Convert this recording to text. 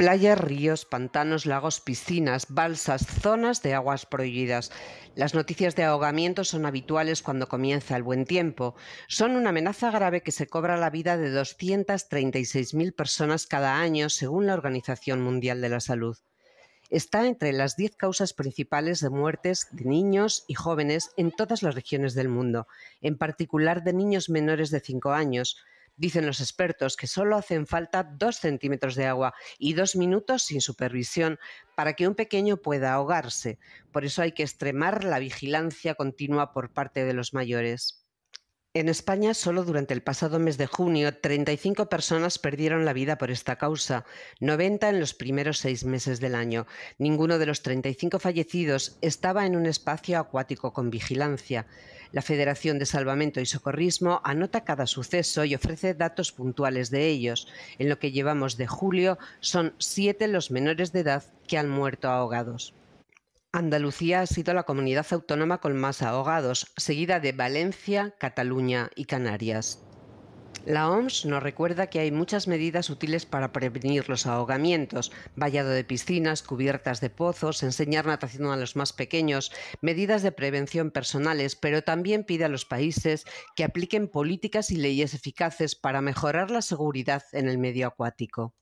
playas, ríos, pantanos, lagos, piscinas, balsas, zonas de aguas prohibidas. Las noticias de ahogamiento son habituales cuando comienza el buen tiempo. Son una amenaza grave que se cobra la vida de 236.000 personas cada año, según la Organización Mundial de la Salud. Está entre las 10 causas principales de muertes de niños y jóvenes en todas las regiones del mundo, en particular de niños menores de 5 años Dicen los expertos que solo hacen falta dos centímetros de agua y dos minutos sin supervisión para que un pequeño pueda ahogarse. Por eso hay que extremar la vigilancia continua por parte de los mayores. En España, solo durante el pasado mes de junio, 35 personas perdieron la vida por esta causa, 90 en los primeros seis meses del año. Ninguno de los 35 fallecidos estaba en un espacio acuático con vigilancia. La Federación de Salvamento y Socorrismo anota cada suceso y ofrece datos puntuales de ellos. En lo que llevamos de julio, son siete los menores de edad que han muerto ahogados. Andalucía ha sido la comunidad autónoma con más ahogados, seguida de Valencia, Cataluña y Canarias. La OMS nos recuerda que hay muchas medidas útiles para prevenir los ahogamientos, vallado de piscinas, cubiertas de pozos, enseñar natación a los más pequeños, medidas de prevención personales, pero también pide a los países que apliquen políticas y leyes eficaces para mejorar la seguridad en el medio acuático.